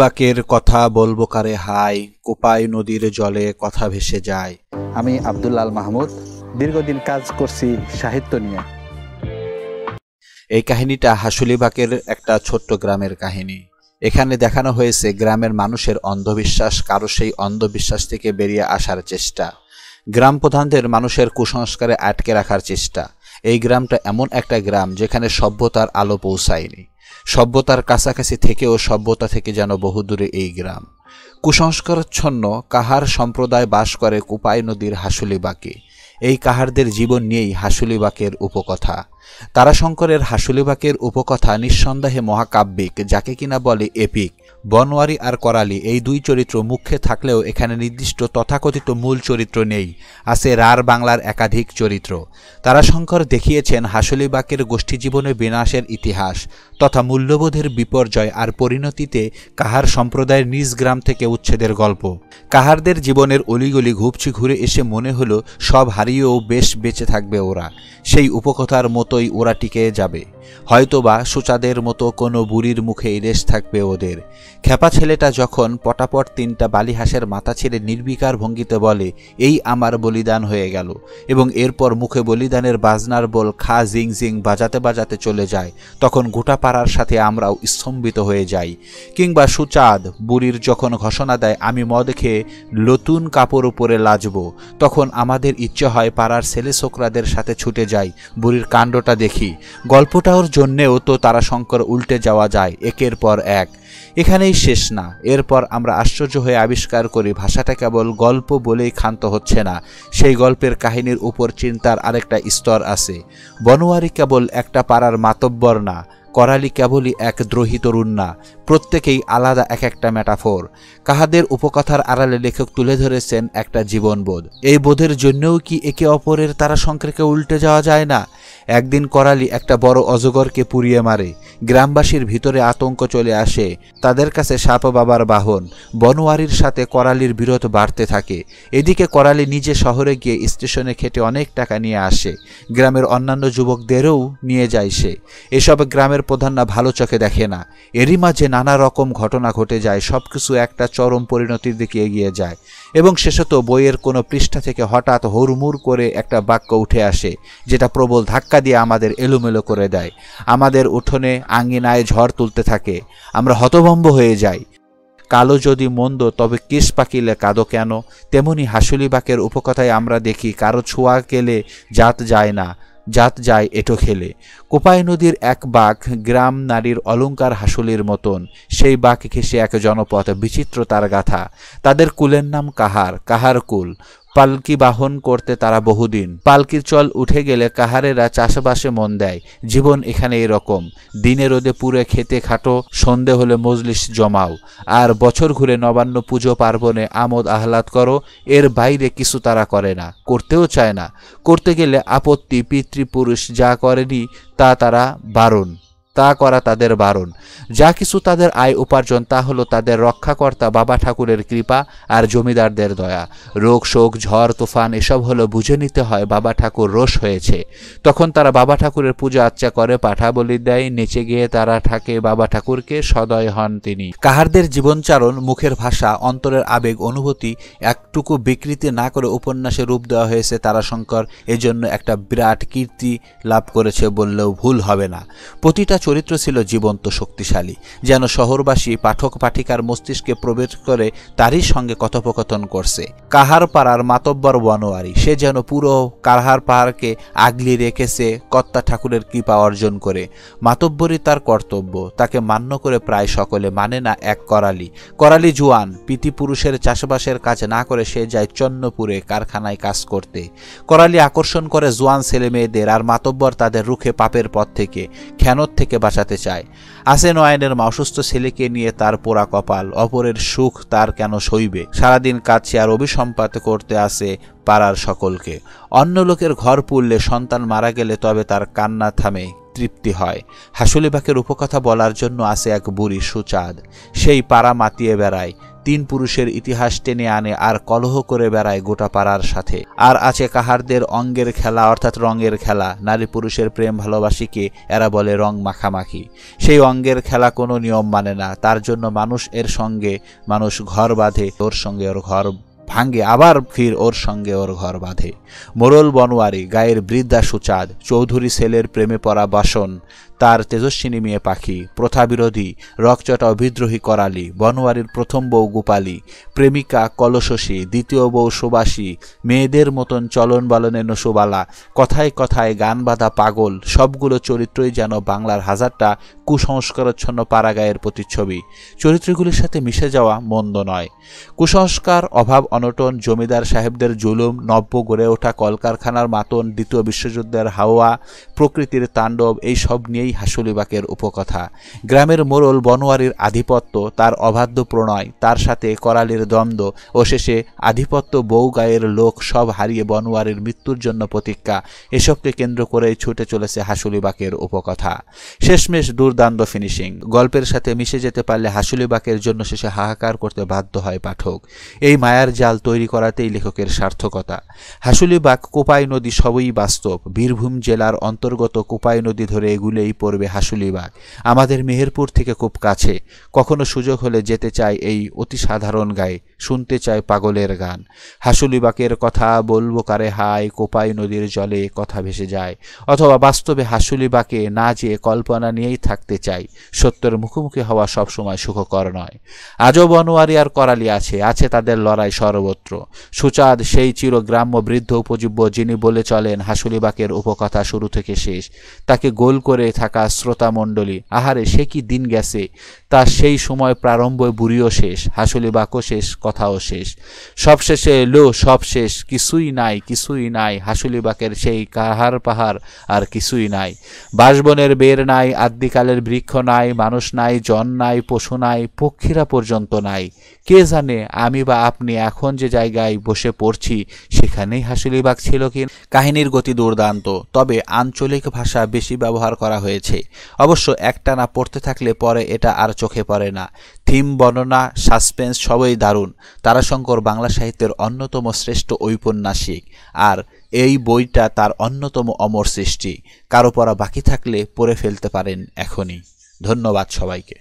বাকের কথা বলবো কারে হাই কোপাই নদীর জলে কথা ভেসে যায় আমি আবদুল্লাল মাহমুদ দীর্ঘদিন কাজ করছি সাহিত্য নিয়ে এই কাহিনীটা বাকের একটা ছোট্ট গ্রামের কাহিনী এখানে দেখানো হয়েছে গ্রামের মানুষের অন্ধবিশ্বাস কারো সেই অন্ধবিশ্বাস থেকে বেরিয়ে আসার চেষ্টা গ্রাম প্রধানদের মানুষের কুসংস্কারে আটকে রাখার চেষ্টা এই গ্রামটা এমন একটা গ্রাম যেখানে সভ্যতার আলো পৌঁছায়নি সভ্যতার কাছাকাছি থেকেও সভ্যতা থেকে যেন বহুদূরে এই গ্রাম কুসংস্কারচ্ছন্ন কাহার সম্প্রদায় বাস করে কুপাই নদীর হাসুলিবাকে এই কাহারদের জীবন নিয়েই বাকের উপকথা তারাশঙ্করের হাসুলিবাকের উপকথা নিঃসন্দেহে মহাকাব্যিক যাকে কিনা বলে এপিক বনওয়ারি আর করালি এই দুই চরিত্র মুখ্যে থাকলেও এখানে নির্দিষ্ট তথাকথিত মূল চরিত্র নেই আছে রার বাংলার একাধিক চরিত্র তারাশঙ্কর দেখিয়েছেন হাসুলিবাকের গোষ্ঠীজীবনে বিনাশের ইতিহাস তথা মূল্যবোধের বিপর্যয় আর পরিণতিতে কাহার সম্প্রদায়ের নিজ গ্রাম থেকে উচ্ছেদের গল্প কাহারদের জীবনের অলিগলি ঘুপচি ঘুরে এসে মনে হল সব হারিয়েও বেশ বেঁচে থাকবে ওরা সেই উপকথার মতো মতোই ওরা টিকে যাবে হয়তোবা সুচাদের মতো কোনো বুড়ির মুখে রেশ থাকবে ওদের খেপা ছেলেটা যখন পটাপট তিনটা বালিহাসের মাথা ছেড়ে নির্বিকার ভঙ্গিতে বলে এই আমার বলিদান হয়ে গেল এবং এরপর মুখে বলিদানের বাজনার বল খা জিং জিং বাজাতে বাজাতে চলে যায় তখন গোটা পাড়ার সাথে আমরাও স্তম্ভিত হয়ে যাই কিংবা সুচাঁদ বুড়ির যখন ঘোষণা দেয় আমি মদ খেয়ে নতুন কাপড় উপরে লাজব তখন আমাদের ইচ্ছে হয় পাড়ার ছেলে ছোকরাদের সাথে ছুটে যাই বুড়ির কাণ্ডটা দেখি গল্পটা ব্যবসার জন্যেও তো তারা শঙ্কর উল্টে যাওয়া যায় একের পর এক এখানেই শেষ না এরপর আমরা আশ্চর্য হয়ে আবিষ্কার করি ভাষাটা কেবল গল্প বলেই ক্ষান্ত হচ্ছে না সেই গল্পের কাহিনীর উপর চিন্তার আরেকটা স্তর আছে বনোয়ারি কেবল একটা পাড়ার মাতব্বর না করালি কেবলই এক দ্রোহী তরুণ না প্রত্যেকেই আলাদা এক একটা ম্যাটাফোর কাহাদের উপকথার আড়ালে লেখক তুলে ধরেছেন একটা জীবনবোধ এই বোধের জন্যও কি একে অপরের তারা সংখ্যাকে উল্টে যাওয়া যায় না একদিন করালি একটা বড় অজগরকে পুড়িয়ে মারে গ্রামবাসীর ভিতরে আতঙ্ক চলে আসে তাদের কাছে সাপ বাবার বাহন বনোয়ারির সাথে করালির বিরোধ বাড়তে থাকে এদিকে করালি নিজে শহরে গিয়ে স্টেশনে খেটে অনেক টাকা নিয়ে আসে গ্রামের অন্যান্য যুবকদেরও নিয়ে যায় সে এসব গ্রামের প্রধানরা ভালো চোখে দেখে না এরই মাঝে নানা রকম ঘটনা ঘটে যায় সবকিছু একটা চরম পরিণতির দিকে এগিয়ে যায় এবং শেষত বইয়ের কোনো পৃষ্ঠা থেকে হঠাৎ হুড়মুড় করে একটা বাক্য উঠে আসে যেটা প্রবল ধাক্কা দিয়ে আমাদের এলোমেলো করে দেয় আমাদের উঠোনে আঙিনায় ঝড় তুলতে থাকে আমরা হতভম্ব হয়ে যাই কালো যদি মন্দ তবে কিস পাকিলে কাদো কেন তেমনি বাকের উপকথায় আমরা দেখি কারো ছোঁয়া কেলে জাত যায় না জাত যায় এটো খেলে কোপাই নদীর এক বাঘ গ্রাম নারীর অলঙ্কার হাসুলির মতন সেই বাঘ ঘেসে এক জনপথ বিচিত্র তার গাথা তাদের কুলের নাম কাহার কাহার কুল পালকি বাহন করতে তারা বহুদিন পালকির চল উঠে গেলে কাহারেরা চাষবাসে মন দেয় জীবন এখানে এরকম দিনে রোদে পুরে খেতে খাটো সন্ধে হলে মজলিস জমাও আর বছর ঘুরে নবান্ন পুজো পার্বণে আমোদ আহ্লাদ করো এর বাইরে কিছু তারা করে না করতেও চায় না করতে গেলে আপত্তি পিতৃপুরুষ যা করেনি তা তারা বারণ তা করা তাদের বারণ যা কিছু তাদের আয় উপার্জন তা হলো তাদের রক্ষাকর্তা বাবা ঠাকুরের কৃপা আর জমিদারদের দয়া রোগ শোক ঝড় তুফান এসব হলো বুঝে নিতে হয় বাবা ঠাকুর রোষ হয়েছে তখন তারা বাবা ঠাকুরের পূজা আচ্চা করে পাঠা বলি দেয় নেচে গিয়ে তারা থাকে বাবা ঠাকুরকে সদয় হন তিনি কাহারদের জীবনচারণ মুখের ভাষা অন্তরের আবেগ অনুভূতি একটুকু বিকৃতি না করে উপন্যাসে রূপ দেওয়া হয়েছে তারাশঙ্কর এজন্য একটা বিরাট কীর্তি লাভ করেছে বললেও ভুল হবে না প্রতিটা চরিত্র ছিল জীবন্ত শক্তিশালী যেন শহরবাসী পাঠক পাঠিকার মস্তিষ্কে প্রবেশ করে তারই সঙ্গে কথোপকথন করছে কাহার পাড়ার মাতব্বর বনোয়ারি সে যেন পুরো কাহার পাহাড়কে আগলি রেখেছে কর্তা ঠাকুরের কৃপা অর্জন করে মাতব্বরই তার কর্তব্য তাকে মান্য করে প্রায় সকলে মানে না এক করালি করালি জুয়ান পিতিপুরুষের চাষবাসের কাজ না করে সে যায় চন্নপুরে কারখানায় কাজ করতে করালি আকর্ষণ করে জোয়ান ছেলে মেয়েদের আর মাতব্বর তাদের রুখে পাপের পথ থেকে খ্যানত থেকে ছেলেকে বাঁচাতে চায় আসেন মা অসুস্থ ছেলেকে নিয়ে তার পোড়া কপাল অপরের সুখ তার কেন সইবে সারাদিন কাছে আর অভিসম্পাত করতে আসে পাড়ার সকলকে অন্য লোকের ঘর পুড়লে সন্তান মারা গেলে তবে তার কান্না থামে তৃপ্তি হয় হাসুলিবাকের উপকথা বলার জন্য আসে এক বুড়ি সুচাঁদ সেই পাড়া মাতিয়ে বেড়ায় তিন পুরুষের ইতিহাস টেনে আনে আর কলহ করে বেড়ায় গোটা পাড়ার সাথে আর আছে কাহারদের অঙ্গের খেলা অর্থাৎ রঙের খেলা নারী পুরুষের প্রেম ভালোবাসিকে এরা বলে রং মাখামাখি সেই অঙ্গের খেলা কোনো নিয়ম মানে না তার জন্য মানুষ এর সঙ্গে মানুষ ঘর বাঁধে ওর সঙ্গে ওর ঘর ভাঙ্গে আবার ফির ওর সঙ্গে ওর ঘর বাঁধে মোরল বনোয়ারি গায়ের বৃদ্ধা সুচাঁদ চৌধুরী সেলের প্রেমে পড়া বাসন তার তেজস্বিনী মেয়ে পাখি প্রথাবিরোধী রকচটা অভিদ্রোহী করালি বনোয়ারির প্রথম বউ গোপালী প্রেমিকা কলশসী দ্বিতীয় বউ সুবাসী মেয়েদের মতন চলন বালনে নসুবালা কথায় কথায় গান বাঁধা পাগল সবগুলো চরিত্রই যেন বাংলার হাজারটা কুসংস্কারচ্ছন্ন পারাগায়ের প্রতিচ্ছবি চরিত্রগুলির সাথে মিশে যাওয়া মন্দ নয় কুসংস্কার অভাব অনটন জমিদার সাহেবদের জুলুম নব্য গড়ে ওঠা কলকারখানার মাতন দ্বিতীয় বিশ্বযুদ্ধের হাওয়া প্রকৃতির তাণ্ডব এই সব নিয়েই হাসুলিবাকের উপকথা গ্রামের মোড়ল বনোয়ারির আধিপত্য তার অবাধ্য প্রণয় তার সাথে করালির দ্বন্দ্ব ও শেষে আধিপত্য বউগায়ের লোক সব হারিয়ে বনোয়ারির মৃত্যুর জন্য প্রতীক্ষা এসবকে কেন্দ্র করে ছুটে চলেছে হাসুলিবাকের উপকথা শেষমেশ দুর্দান্ত ফিনিশিং গল্পের সাথে মিশে যেতে পারলে হাসুলিবাকের জন্য শেষে হাহাকার করতে বাধ্য হয় পাঠক এই মায়ার জাল তৈরি করাতেই লেখকের সার্থকতা হাসুলিবাগ কোপাই নদী সবই বাস্তব বীরভূম জেলার অন্তর্গত কোপাই নদী ধরে এগুলেই পড়বে হাসুলিবাগ আমাদের মেহেরপুর থেকে খুব কাছে কখনো সুযোগ হলে যেতে চাই এই অতি সাধারণ গায়ে শুনতে চাই পাগলের গান হাসুলিবাকের কথা বলবো কারে হায় কোপাই নদীর জলে কথা ভেসে যায় অথবা বাস্তবে হাসুলিবাকে না যেয়ে কল্পনা নিয়েই থাকতে চাই সত্যের মুখোমুখি হওয়া সবসময় সুখকর নয় আজও বনোয়ারি আর করালি আছে আছে তাদের লড়াই সর সর্বত্র সুচাঁদ সেই চির গ্রাম্য বৃদ্ধ উপজীব্য যিনি বলে চলেন হাসুলিবাকের উপকথা শুরু থেকে শেষ তাকে গোল করে থাকা শ্রোতামণ্ডলী আহারে সে কি দিন গেছে তা সেই সময় প্রারম্ভ বুড়িও শেষ হাসুলিবাকও শেষ কথাও শেষ সবশেষে লো সব শেষ কিছুই নাই কিছুই নাই হাসুলিবাকের সেই কাহার পাহাড় আর কিছুই নাই বাসবনের বের নাই আদ্যিকালের বৃক্ষ নাই মানুষ নাই জন নাই পশু নাই পক্ষীরা পর্যন্ত নাই কে জানে আমি বা আপনি এখন এখন যে জায়গায় বসে পড়ছি সেখানেই হাসিলিবাগ ছিল কি কাহিনীর গতি দুর্দান্ত তবে আঞ্চলিক ভাষা বেশি ব্যবহার করা হয়েছে অবশ্য একটানা পড়তে থাকলে পরে এটা আর চোখে পড়ে না থিম বর্ণনা সাসপেন্স সবই দারুণ তারাশঙ্কর বাংলা সাহিত্যের অন্যতম শ্রেষ্ঠ ঔপন্যাসিক আর এই বইটা তার অন্যতম অমর সৃষ্টি কারো পড়া বাকি থাকলে পড়ে ফেলতে পারেন এখনই ধন্যবাদ সবাইকে